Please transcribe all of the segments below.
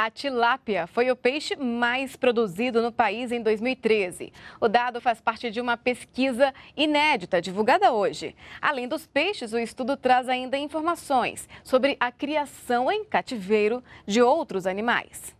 A tilápia foi o peixe mais produzido no país em 2013. O dado faz parte de uma pesquisa inédita divulgada hoje. Além dos peixes, o estudo traz ainda informações sobre a criação em cativeiro de outros animais.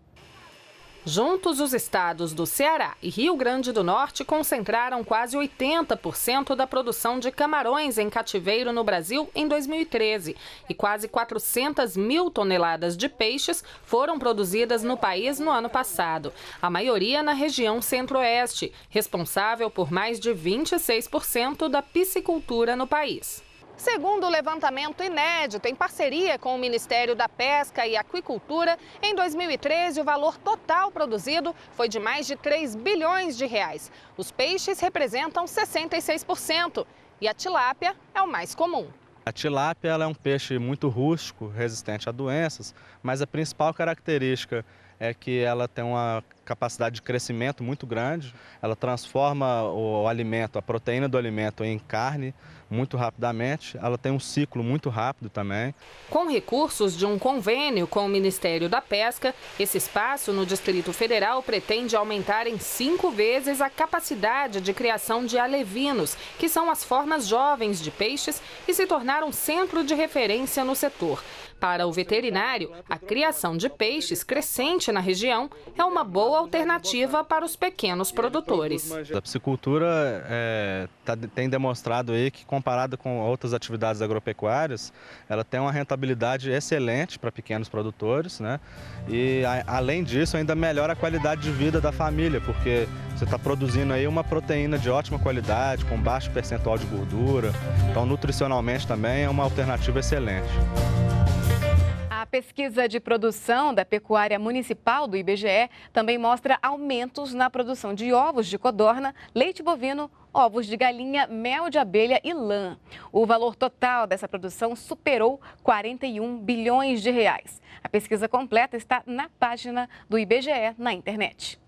Juntos, os estados do Ceará e Rio Grande do Norte concentraram quase 80% da produção de camarões em cativeiro no Brasil em 2013 e quase 400 mil toneladas de peixes foram produzidas no país no ano passado, a maioria na região centro-oeste, responsável por mais de 26% da piscicultura no país. Segundo o levantamento inédito, em parceria com o Ministério da Pesca e Aquicultura, em 2013 o valor total produzido foi de mais de 3 bilhões de reais. Os peixes representam 66% e a tilápia é o mais comum. A tilápia é um peixe muito rústico, resistente a doenças, mas a principal característica é que ela tem uma capacidade de crescimento muito grande. Ela transforma o, alimento, a proteína do alimento, em carne muito rapidamente. Ela tem um ciclo muito rápido também. Com recursos de um convênio com o Ministério da Pesca, esse espaço no Distrito Federal pretende aumentar em cinco vezes a capacidade de criação de alevinos, que são as formas jovens de peixes e se tornaram centro de referência no setor. Para o veterinário, a criação de peixes crescente na região é uma boa alternativa para os pequenos produtores. A piscicultura é, tá, tem demonstrado aí que, comparada com outras atividades agropecuárias, ela tem uma rentabilidade excelente para pequenos produtores, né? E, a, além disso, ainda melhora a qualidade de vida da família, porque você está produzindo aí uma proteína de ótima qualidade, com baixo percentual de gordura. Então, nutricionalmente também é uma alternativa excelente pesquisa de produção da pecuária municipal do IBGE também mostra aumentos na produção de ovos de codorna, leite bovino, ovos de galinha, mel de abelha e lã. O valor total dessa produção superou 41 bilhões de reais. A pesquisa completa está na página do IBGE na internet.